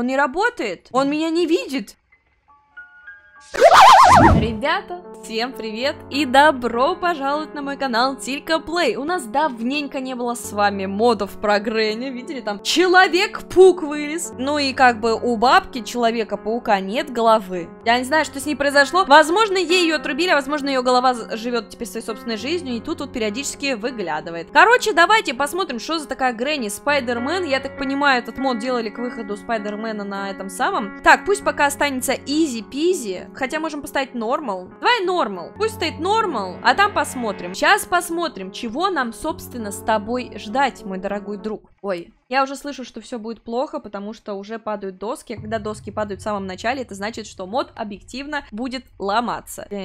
Он не работает. Он меня не видит. Ребята, всем привет и добро пожаловать на мой канал Тилька Плей. У нас давненько не было с вами модов про Грэнни, видели там? Человек-пук вылез. Ну и как бы у бабки Человека-паука нет головы. Я не знаю, что с ней произошло. Возможно, ей ее отрубили, а возможно, ее голова живет теперь своей собственной жизнью и тут вот периодически выглядывает. Короче, давайте посмотрим, что за такая Грэнни. Спайдермен, я так понимаю, этот мод делали к выходу Спайдермена на этом самом. Так, пусть пока останется изи-пизи. Хотя можем поставить нормал. Давай нормал. Пусть стоит нормал, а там посмотрим. Сейчас посмотрим, чего нам, собственно, с тобой ждать, мой дорогой друг. Ой, я уже слышу, что все будет плохо, потому что уже падают доски. Когда доски падают в самом начале, это значит, что мод объективно будет ломаться. Так.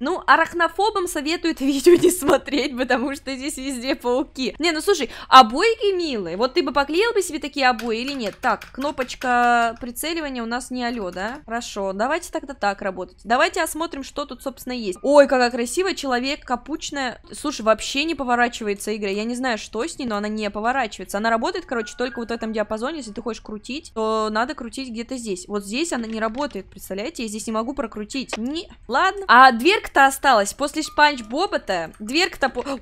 Ну, арахнофобам советуют видео не смотреть, потому что здесь везде пауки. Не, ну слушай, обойки милые. Вот ты бы поклеил бы себе такие обои или нет? Так, кнопочка прицеливания у нас не алё, да? Хорошо, давайте тогда так работать. Давайте осмотрим, что тут, собственно, есть. Ой, какая красивая человек, капучная. Слушай, вообще не поворачивается игра. Я не знаю, что с ней, но она не поворачивается. Она работает, короче, только вот в этом диапазоне. Если ты хочешь крутить, то надо крутить где-то здесь. Вот здесь она не работает, представляете? Я здесь не могу прокрутить. Не. Ладно. А дверь, дверка-то осталась после Спанч Боба-то. Дверка-то... По... О!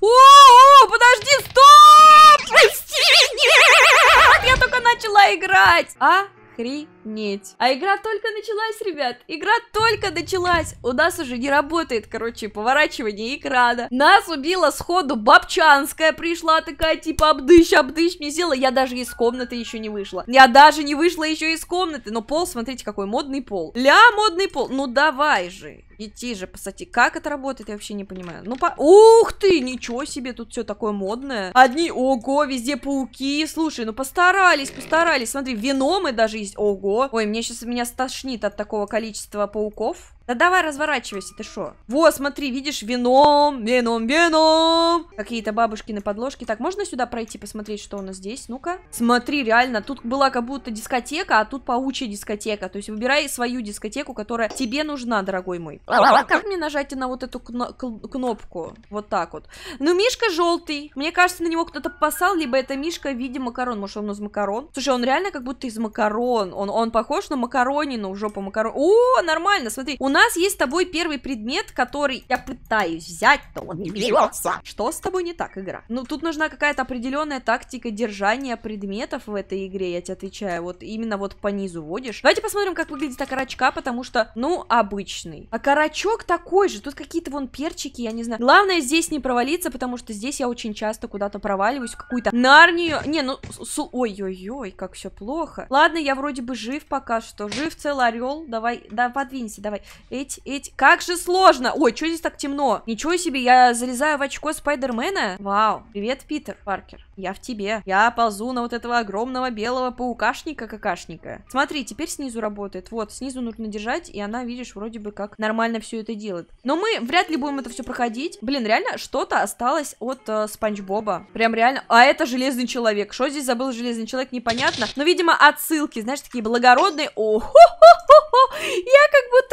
О! Подожди, стоп! Прости! Нет! Я только начала играть! Охренеть! неть. А игра только началась, ребят. Игра только началась. У нас уже не работает, короче, поворачивание экрана. Нас убила сходу бабчанская. Пришла такая, типа, обдыщ, обдыщ. Мне сделала. Я даже из комнаты еще не вышла. Я даже не вышла еще из комнаты. Но пол, смотрите, какой модный пол. Ля, модный пол. Ну давай же. Идти же, посмотри, как это работает, я вообще не понимаю. Ну, по... Ух ты, ничего себе, тут все такое модное. Одни, ого, везде пауки. Слушай, ну постарались, постарались. Смотри, веномы даже есть. Ого, Ой, мне сейчас меня стошнит от такого количества пауков. Да давай разворачивайся, ты шо? Во, смотри, видишь, вином, вином, вином. Какие-то бабушки на подложке. Так, можно сюда пройти, посмотреть, что у нас здесь? Ну-ка. Смотри, реально, тут была как будто дискотека, а тут паучья дискотека. То есть выбирай свою дискотеку, которая тебе нужна, дорогой мой. Как мне нажать на вот эту кно кнопку? Вот так вот. Ну, Мишка желтый. Мне кажется, на него кто-то посал, либо это Мишка в виде макарон. Может, он из макарон? Слушай, он реально как будто из макарон. Он, он похож на макаронину, в жопу макарон. О, нормально, смотри. У нас есть с тобой первый предмет, который я пытаюсь взять, но он не берется. Что с тобой не так, игра? Ну, тут нужна какая-то определенная тактика держания предметов в этой игре, я тебе отвечаю. Вот именно вот по низу водишь. Давайте посмотрим, как выглядит окорочка, потому что, ну, обычный. Окорочок а такой же. Тут какие-то вон перчики, я не знаю. Главное здесь не провалиться, потому что здесь я очень часто куда-то проваливаюсь. Какую-то нарнию. Не, ну, су, ой-ой-ой, как все плохо. Ладно, я вроде бы жив пока что. Жив целый орел. Давай, да, подвинься, давай. Эть, эть. Как же сложно. Ой, что здесь так темно? Ничего себе, я залезаю в очко Спайдермена? Вау. Привет, Питер Паркер. Я в тебе. Я ползу на вот этого огромного белого паукашника-какашника. Смотри, теперь снизу работает. Вот, снизу нужно держать, и она, видишь, вроде бы как нормально все это делает. Но мы вряд ли будем это все проходить. Блин, реально, что-то осталось от э, Спанч Боба. Прям реально. А это Железный Человек. Что здесь забыл Железный Человек, непонятно. Но, видимо, отсылки, знаешь, такие благородные. О, хо -хо -хо -хо. я как будто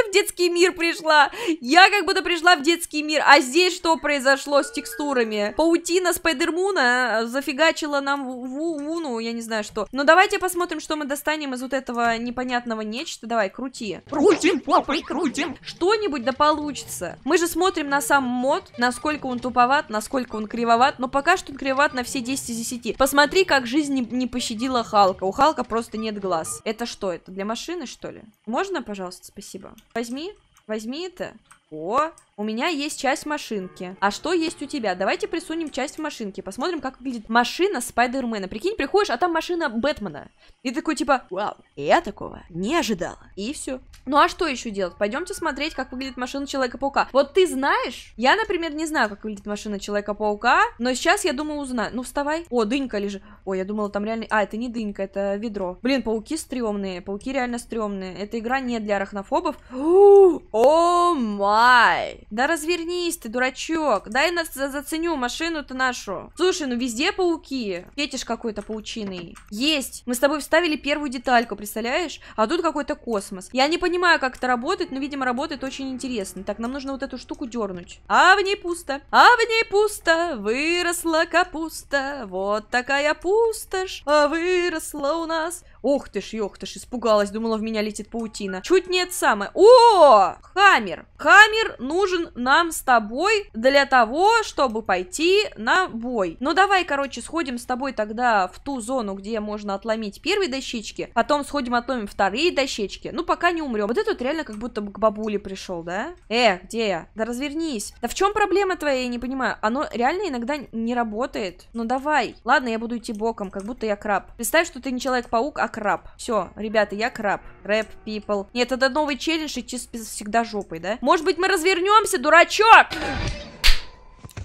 детский мир пришла. Я как будто пришла в детский мир. А здесь что произошло с текстурами? Паутина Спайдермуна э, зафигачила нам Вуну, я не знаю что. Но давайте посмотрим, что мы достанем из вот этого непонятного нечто. Давай, крути. Крутим, папой, крутим. Что-нибудь да получится. Мы же смотрим на сам мод, насколько он туповат, насколько он кривоват. Но пока что он кривоват на все 10 из 10. Посмотри, как жизнь не, не пощадила Халка. У Халка просто нет глаз. Это что, это для машины, что ли? Можно, пожалуйста, спасибо? Возьми. Возьми это. О, у меня есть часть машинки. А что есть у тебя? Давайте присунем часть в машинке. Посмотрим, как выглядит машина Спайдермена. Прикинь, приходишь, а там машина Бэтмена. И такой типа, вау, я такого не ожидала. И все. Ну а что еще делать? Пойдемте смотреть, как выглядит машина Человека-паука. Вот ты знаешь? Я, например, не знаю, как выглядит машина Человека-паука, но сейчас, я думаю, узнаю. Ну, вставай. О, дынька лежит. Ой, я думала, там реально... А, это не дынька, это ведро. Блин, пауки стрёмные. Пауки реально стрёмные. Эта игра не для арахнофобов. О май! Да развернись ты, дурачок. Дай нас за заценю машину-то нашу. Слушай, ну везде пауки. Фетиш какой-то паучиный. Есть. Мы с тобой вставили первую детальку, представляешь? А тут какой-то космос. Я не понимаю, как это работает, но, видимо, работает очень интересно. Так, нам нужно вот эту штуку дернуть. А в ней пусто. А в ней пусто. Выросла капуста. Вот такая пустошь. А выросла у нас. Ох ты ж, ёх ты ж, испугалась, думала, в меня летит паутина. Чуть не это самое. О, хаммер. Хаммер нужен нам с тобой для того, чтобы пойти на бой. Ну, давай, короче, сходим с тобой тогда в ту зону, где можно отломить первые дощечки, а потом сходим отломим вторые дощечки. Ну, пока не умрем. Вот этот реально как будто бы к бабуле пришел, да? Э, где я? Да развернись. Да в чем проблема твоя, я не понимаю. Оно реально иногда не работает. Ну, давай. Ладно, я буду идти боком, как будто я краб. Представь, что ты не Человек-паук, а краб. Все, ребята, я краб. Рэп, people. Нет, это новый челлендж, идти всегда жопой, да? Может быть, мы развернемся, дурачок?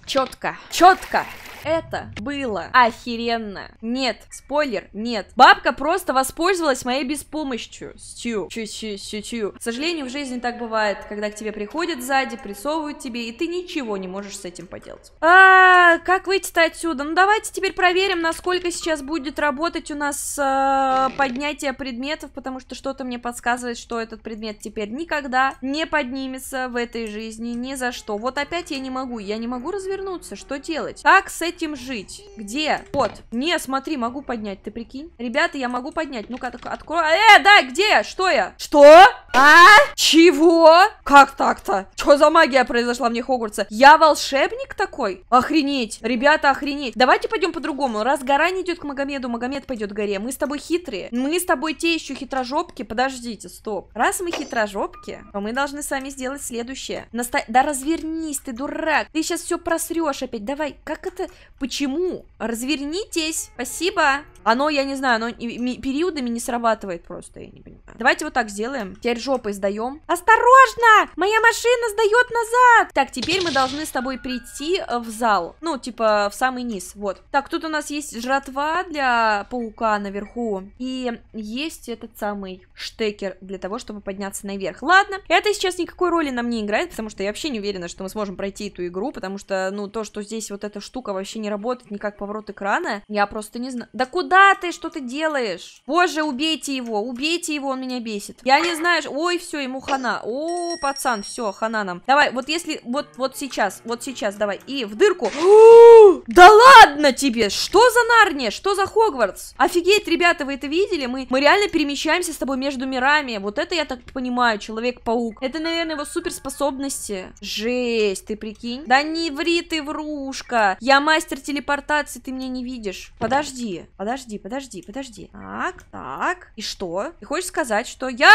Четко, четко. Это было охеренно. Нет, спойлер, нет. Бабка просто воспользовалась моей беспомощью. Стю, чу чу чу чу К сожалению, в жизни так бывает, когда к тебе приходят сзади, прессовывают тебе, и ты ничего не можешь с этим поделать. А, как выйти-то отсюда? Ну, давайте теперь проверим, насколько сейчас будет работать у нас а, поднятие предметов, потому что что-то мне подсказывает, что этот предмет теперь никогда не поднимется в этой жизни ни за что. Вот опять я не могу, я не могу развернуться, что делать? Так, с этим жить? Где? Вот. Не, смотри, могу поднять, ты прикинь. Ребята, я могу поднять. Ну-ка, открой. Э, да, где? Что я? Что? А? Чего? Как так-то? Что за магия произошла мне Хогвартса? Я волшебник такой? Охренеть. Ребята, охренеть. Давайте пойдем по-другому. Раз гора не идет к Магомеду, Магомед пойдет к горе. Мы с тобой хитрые. Мы с тобой те еще хитрожопки. Подождите, стоп. Раз мы хитрожопки, то мы должны сами сделать следующее. Наста... Да развернись ты, дурак. Ты сейчас все просрешь опять. Давай, как это? Почему? Развернитесь. Спасибо. Оно, я не знаю, оно периодами не срабатывает просто, я не понимаю. Давайте вот так сделаем. Теперь жопой сдаем. Осторожно! Моя машина сдает назад! Так, теперь мы должны с тобой прийти э, в зал. Ну, типа, в самый низ, вот. Так, тут у нас есть жратва для паука наверху. И есть этот самый штекер для того, чтобы подняться наверх. Ладно, это сейчас никакой роли нам не играет, потому что я вообще не уверена, что мы сможем пройти эту игру, потому что, ну, то, что здесь вот эта штука вообще не работает, никак поворот экрана, я просто не знаю. Да куда Куда ты? Что ты делаешь? Боже, убейте его, убейте его, он меня бесит. Я не знаю, ой, все, ему хана. О, пацан, все, хана нам. Давай, вот если, вот, вот сейчас, вот сейчас, давай. И в дырку. да ладно тебе, что за Нарния, что за Хогвартс? Офигеть, ребята, вы это видели? Мы, мы реально перемещаемся с тобой между мирами. Вот это я так понимаю, Человек-паук. Это, наверное, его суперспособности. Жесть, ты прикинь. Да не ври ты, врушка. Я мастер телепортации, ты меня не видишь. Подожди, подожди подожди, подожди, подожди. Так, так. И что? Ты хочешь сказать, что я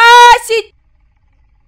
сейчас...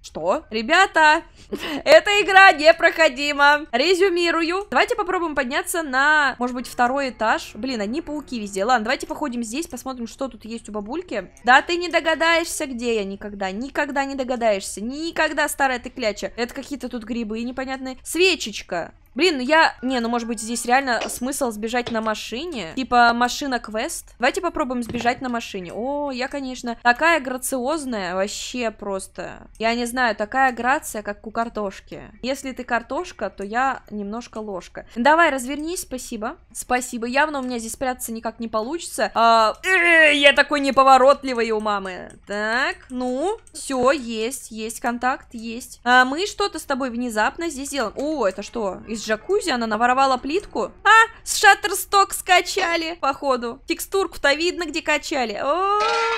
Что? Ребята, эта игра непроходима. Резюмирую. Давайте попробуем подняться на, может быть, второй этаж. Блин, одни пауки везде. Ладно, давайте походим здесь, посмотрим, что тут есть у бабульки. Да, ты не догадаешься, где я никогда. Никогда не догадаешься. Никогда, старая ты кляча. Это какие-то тут грибы непонятные. Свечечка. Блин, ну я... Не, ну может быть здесь реально смысл сбежать на машине? Типа машина квест? Давайте попробуем сбежать на машине. О, я, конечно, такая грациозная, вообще просто. Я не знаю, такая грация, как у картошки. Если ты картошка, то я немножко ложка. Давай, развернись, спасибо. Спасибо, явно у меня здесь спрятаться никак не получится. А, э, я такой неповоротливый у мамы. Так, ну, все, есть, есть контакт, есть. А мы что-то с тобой внезапно здесь делаем. О, это что, из из джакузи она наворовала плитку? А, с шаттерсток скачали, походу. Текстурку-то видно, где качали.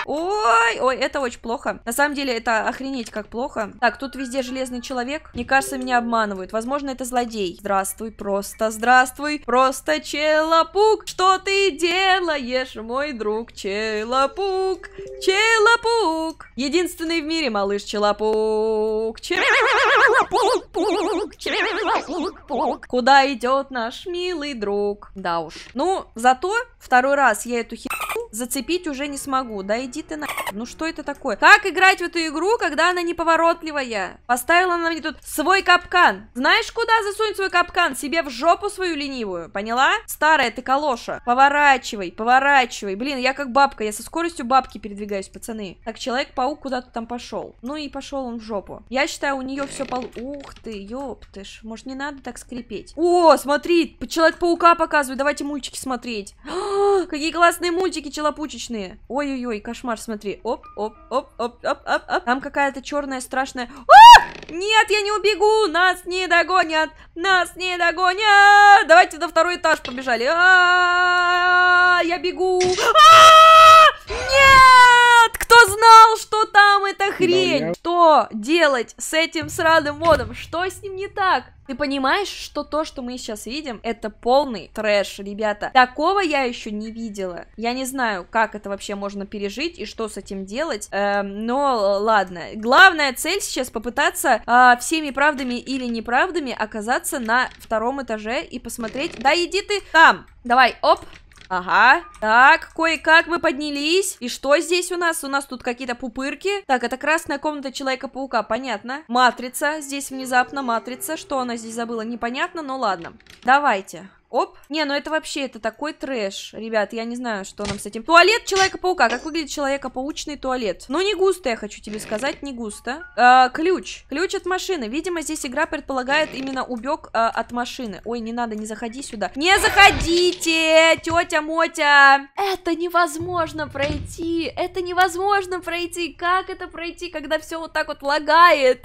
Ой, ой, это очень плохо. На самом деле, это охренеть как плохо. Так, тут везде железный человек. Мне кажется, меня обманывают. Возможно, это злодей. Здравствуй, просто здравствуй, просто челопук. Что ты делаешь, мой друг? Челопук, челопук. Единственный в мире малыш челопук. Челопук, челопук, челопук огонек. Куда идет наш милый друг? Да уж. Ну, зато второй раз я эту хи зацепить уже не смогу. Да иди ты на... Ну что это такое? Как играть в эту игру, когда она неповоротливая? Поставила она мне тут свой капкан. Знаешь, куда засунь свой капкан? Себе в жопу свою ленивую, поняла? Старая ты калоша. Поворачивай, поворачивай. Блин, я как бабка, я со скоростью бабки передвигаюсь, пацаны. Так, Человек-паук куда-то там пошел. Ну и пошел он в жопу. Я считаю, у нее все пол... Ух ты, ёптыш. Может, не надо так скрипеть? О, смотри, Человек-паука показывает. Давайте мультики смотреть какие классные мультики челопучечные. Ой-ой-ой, кошмар, смотри. Оп, оп, оп, оп, оп, оп, оп. Там какая-то черная страшная... А! Нет, я не убегу, нас не догонят, нас не догонят. Давайте на второй этаж побежали. А -а я бегу. А! Нет! Кто знал, что там эта хрень? Что делать с этим сраным модом? Что с ним не так? Ты понимаешь, что то, что мы сейчас видим, это полный трэш, ребята. Такого я еще не видела видела. Я не знаю, как это вообще можно пережить и что с этим делать, э, но ладно. Главная цель сейчас попытаться э, всеми правдами или неправдами оказаться на втором этаже и посмотреть. Да иди ты там! Давай, оп, Ага, так, кое-как мы поднялись. И что здесь у нас? У нас тут какие-то пупырки. Так, это красная комната Человека-паука, понятно. Матрица, здесь внезапно матрица. Что она здесь забыла, непонятно, но ладно. Давайте. Оп. Не, ну это вообще, это такой трэш. Ребят, я не знаю, что нам с этим. Туалет Человека-паука. Как выглядит Человека-паучный туалет? Ну, не густо, я хочу тебе сказать, не густо. Э, ключ. Ключ от машины. Видимо, здесь игра предполагает именно убег э, а, от машины. Ой, не надо, не заходи сюда. Не заходите, тетя Мотя. Это невозможно пройти. Это невозможно пройти. Как это пройти, когда все вот так вот лагает?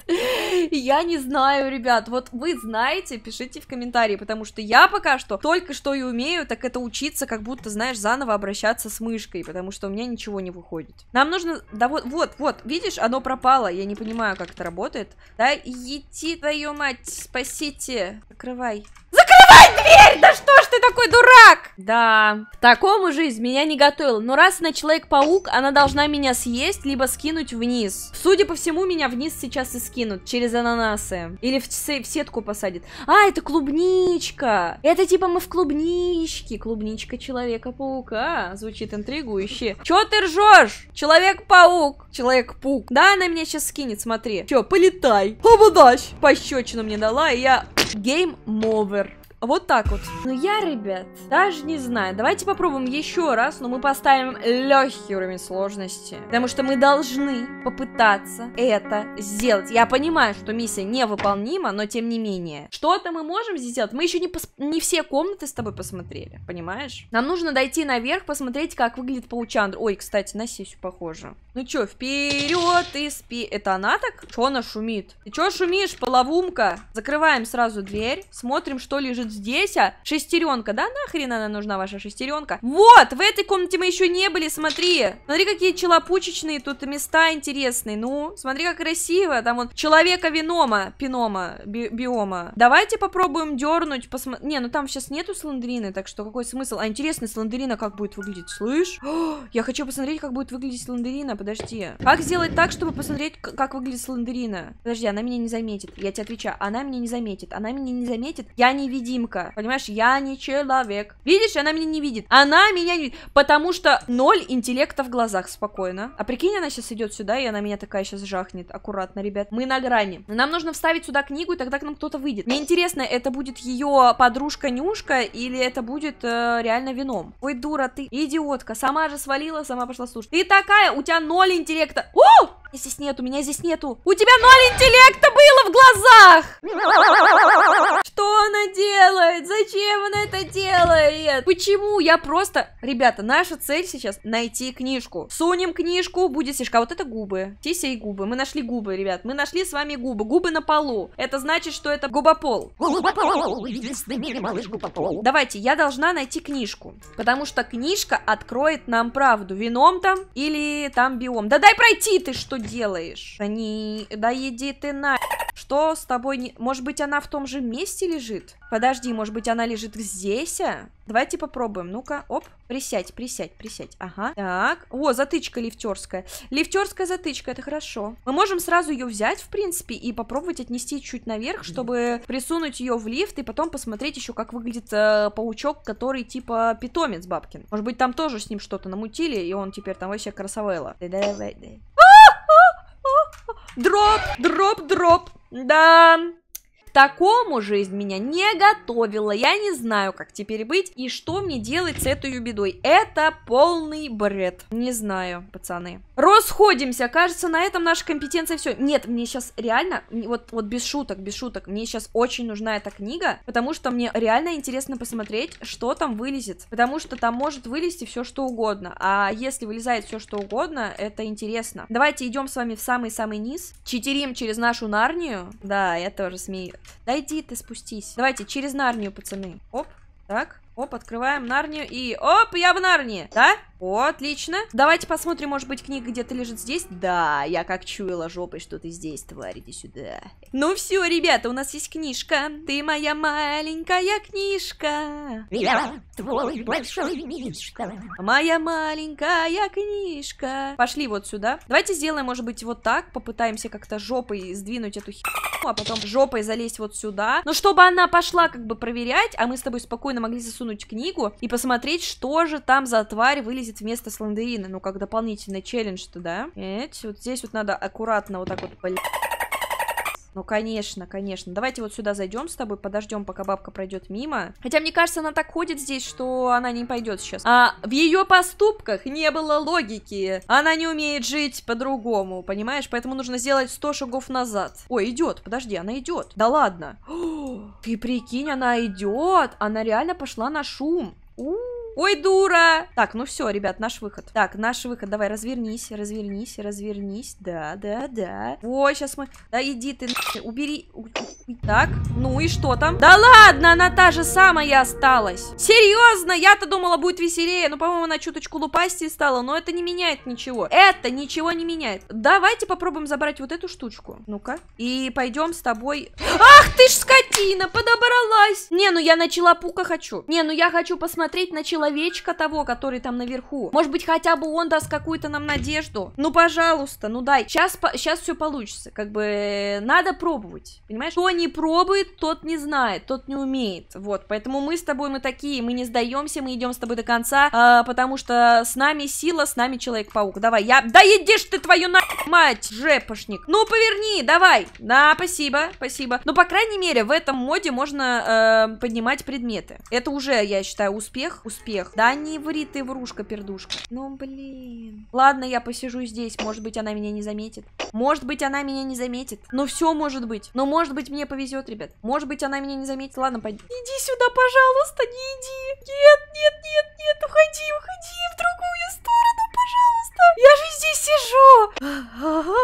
Я не знаю, ребят. Вот вы знаете, пишите в комментарии, потому что я пока что что только что и умею, так это учиться, как будто, знаешь, заново обращаться с мышкой, потому что у меня ничего не выходит. Нам нужно... Да вот, вот, вот, видишь, оно пропало, я не понимаю, как это работает. Да, идти, твою мать, спасите. открывай. Закрывай! Открывай дверь! Да что ж ты такой дурак? Да, к такому жизнь меня не готовила. Но раз она Человек-паук, она должна меня съесть, либо скинуть вниз. Судя по всему, меня вниз сейчас и скинут. Через ананасы. Или в, в сетку посадят. А, это клубничка! Это типа мы в клубничке. Клубничка Человека-паука. А, звучит интригующе. Чё ты ржешь? Человек-паук. Человек-паук. Да, она меня сейчас скинет, смотри. Чё, полетай. Обудач. Пощечину мне дала, и я... Game овер. Вот так вот. Но ну, я, ребят, даже не знаю. Давайте попробуем еще раз, но мы поставим легкий уровень сложности. Потому что мы должны попытаться это сделать. Я понимаю, что миссия невыполнима, но тем не менее. Что-то мы можем здесь сделать. Мы еще не, не все комнаты с тобой посмотрели, понимаешь? Нам нужно дойти наверх, посмотреть, как выглядит паучандр. Ой, кстати, на сисю похоже. Ну чё, вперед и спи... Это она так? Чё она шумит? Ты чё шумишь, половумка? Закрываем сразу дверь, смотрим, что лежит здесь, а? Шестеренка, да? Нахрен она нужна, ваша шестеренка? Вот, в этой комнате мы еще не были, смотри. Смотри, какие челопучечные тут места интересные. Ну, смотри, как красиво. Там вот человека винома, пинома, би биома. Давайте попробуем дернуть, посмотреть. Не, ну там сейчас нету сландрины, так что какой смысл? А интересно, сландрина как будет выглядеть, слышь? О, я хочу посмотреть, как будет выглядеть сландрина, подожди. Как сделать так, чтобы посмотреть, как выглядит сландрина? Подожди, она меня не заметит, я тебе отвечаю. Она меня не заметит, она меня не заметит. Я невидим невидимка. Понимаешь, я не человек. Видишь, она меня не видит. Она меня не видит. Потому что ноль интеллекта в глазах спокойно. А прикинь, она сейчас идет сюда, и она меня такая сейчас жахнет. Аккуратно, ребят. Мы на грани. Нам нужно вставить сюда книгу, и тогда к нам кто-то выйдет. Мне интересно, это будет ее подружка Нюшка, или это будет э, реально вином. Ой, дура, ты идиотка. Сама же свалила, сама пошла слушать. Ты такая, у тебя ноль интеллекта. О! Меня здесь нету, меня здесь нету. У тебя ноль интеллекта было в глазах! Что она делает? Зачем она это делает? Почему? Я просто... Ребята, наша цель сейчас найти книжку. Сунем книжку, будет сишка. Вот это губы. Тися и губы. Мы нашли губы, ребят. Мы нашли с вами губы. Губы на полу. Это значит, что это губопол. Губопол! Единственный мире малыш губопол. Давайте, я должна найти книжку. Потому что книжка откроет нам правду. Вином там или там биом. Да дай пройти ты, что делаешь? Они не... Да иди ты на... Что с тобой не... Может быть, она в том же месте лежит? Подожди, может быть, она лежит здесь? А? Давайте попробуем. Ну-ка, оп. Присядь, присядь, присядь. Ага. Так. О, затычка лифтерская. Лифтерская затычка, это хорошо. Мы можем сразу ее взять, в принципе, и попробовать отнести чуть наверх, чтобы присунуть ее в лифт, и потом посмотреть еще, как выглядит э, паучок, который типа питомец бабкин. Может быть, там тоже с ним что-то намутили, и он теперь там вообще красавелла. Дроп, дроп, дроп. Да такому жизнь меня не готовила. Я не знаю, как теперь быть и что мне делать с этой бедой. Это полный бред. Не знаю, пацаны. Расходимся. Кажется, на этом наша компетенция все. Нет, мне сейчас реально, вот, вот без шуток, без шуток, мне сейчас очень нужна эта книга, потому что мне реально интересно посмотреть, что там вылезет. Потому что там может вылезти все, что угодно. А если вылезает все, что угодно, это интересно. Давайте идем с вами в самый-самый низ. Читерим через нашу Нарнию. Да, я тоже смею Дойди ты, спустись. Давайте через Нарнию, пацаны. Оп, так. Оп, открываем Нарнию и... Оп, я в Нарнии, да? О, отлично. Давайте посмотрим, может быть, книга где-то лежит здесь. Да, я как чуяла жопой, что ты здесь, тварь, иди сюда. Ну все, ребята, у нас есть книжка. Ты моя маленькая книжка. Я твой большой мишка. Моя маленькая книжка. Пошли вот сюда. Давайте сделаем, может быть, вот так. Попытаемся как-то жопой сдвинуть эту херню, а потом жопой залезть вот сюда. Но ну, чтобы она пошла как бы проверять, а мы с тобой спокойно могли засунуть книгу и посмотреть, что же там за тварь вылезет будет вместо сландерина, ну, как дополнительный челлендж-то, да? Эть, вот здесь вот надо аккуратно вот так вот, блядь. Ну, конечно, конечно. Давайте вот сюда зайдем с тобой, подождем, пока бабка пройдет мимо. Хотя, мне кажется, она так ходит здесь, что она не пойдет сейчас. А в ее поступках не было логики. Она не умеет жить по-другому, понимаешь? Поэтому нужно сделать 100 шагов назад. Ой, идет, подожди, она идет. Да ладно. ты прикинь, она идет. Она реально пошла на шум. У-у-у. Ой, дура! Так, ну все, ребят, наш выход. Так, наш выход. Давай, развернись, развернись, развернись. Да, да, да. Ой, сейчас мы... Да, иди ты, убери... Так, ну и что там? Да ладно, она та же самая осталась. Серьезно, я-то думала, будет веселее. Ну, по-моему, она чуточку лупасти стала, но это не меняет ничего. Это ничего не меняет. Давайте попробуем забрать вот эту штучку. Ну-ка. И пойдем с тобой... Ах ты ж скотина, подобралась. Не, ну я на челопука хочу. Не, ну я хочу посмотреть на человечка того, который там наверху. Может быть, хотя бы он даст какую-то нам надежду. Ну, пожалуйста, ну дай. Сейчас, по... сейчас все получится. Как бы э, надо пробовать. Понимаешь? не пробует, тот не знает, тот не умеет. Вот, поэтому мы с тобой, мы такие, мы не сдаемся, мы идем с тобой до конца, э, потому что с нами сила, с нами Человек-паук. Давай, я... Да едешь ты твою на... Мать, жепошник. Ну, поверни, давай. Да, спасибо, спасибо. Но, ну, по крайней мере, в этом моде можно э, поднимать предметы. Это уже, я считаю, успех. Успех. Да не ври ты, врушка-пердушка. Ну, блин. Ладно, я посижу здесь. Может быть, она меня не заметит. Может быть, она меня не заметит. Но все может быть. Но, может быть, мне мне повезет, ребят. Может быть, она меня не заметит. Ладно, пойди. Иди сюда, пожалуйста, не иди. Нет, нет, нет, нет, уходи, уходи в другую сторону, пожалуйста. Я же здесь сижу.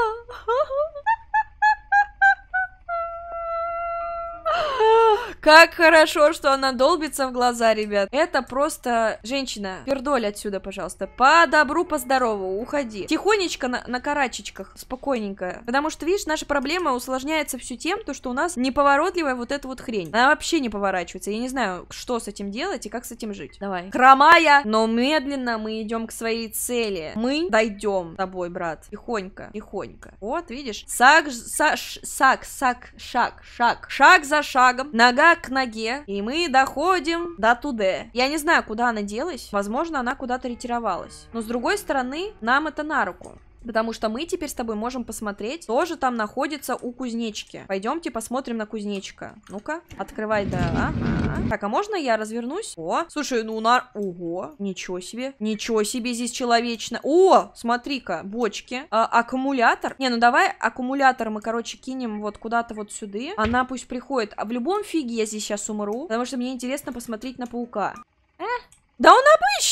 Как хорошо, что она долбится в глаза, ребят. Это просто женщина. Пердоль отсюда, пожалуйста. По добру, по здорову, уходи. Тихонечко на, на карачечках, спокойненько. Потому что, видишь, наша проблема усложняется все тем, то, что у нас неповоротливая вот эта вот хрень. Она вообще не поворачивается. Я не знаю, что с этим делать и как с этим жить. Давай. Хромая, но медленно мы идем к своей цели. Мы дойдем с тобой, брат. Тихонько, тихонько. Вот, видишь? Сак, саш, сак, сак, шаг, шаг. Шаг за шагом. Нога к ноге, и мы доходим до туда. Я не знаю, куда она делась, возможно, она куда-то ретировалась. Но с другой стороны, нам это на руку. Потому что мы теперь с тобой можем посмотреть, что же там находится у кузнечки. Пойдемте посмотрим на кузнечка. Ну-ка, открывай, да. Ага. Так, а можно я развернусь? О, слушай, ну на... Ого, ничего себе. Ничего себе здесь человечно. О, смотри-ка, бочки. А, аккумулятор. Не, ну давай аккумулятор мы, короче, кинем вот куда-то вот сюда. Она пусть приходит. А в любом фиге я здесь сейчас умру, потому что мне интересно посмотреть на паука. Э?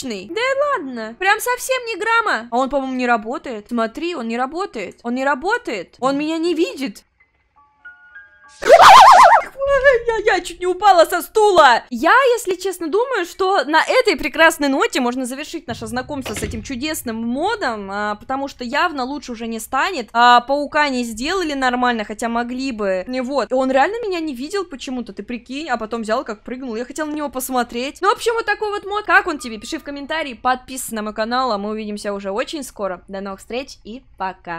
Отличный! Да ладно, прям совсем не грамма. А он, по-моему, не работает. Смотри, он не работает. Он не работает. Он меня не видит. Я, я чуть не упала со стула. Я, если честно, думаю, что на этой прекрасной ноте можно завершить наше знакомство с этим чудесным модом, а, потому что явно лучше уже не станет. А паука не сделали нормально, хотя могли бы. И вот. И он реально меня не видел почему-то, ты прикинь, а потом взял, как прыгнул. Я хотела на него посмотреть. Ну, в общем, вот такой вот мод. Как он тебе? Пиши в комментарии, подписывайся на мой канал, а мы увидимся уже очень скоро. До новых встреч и пока.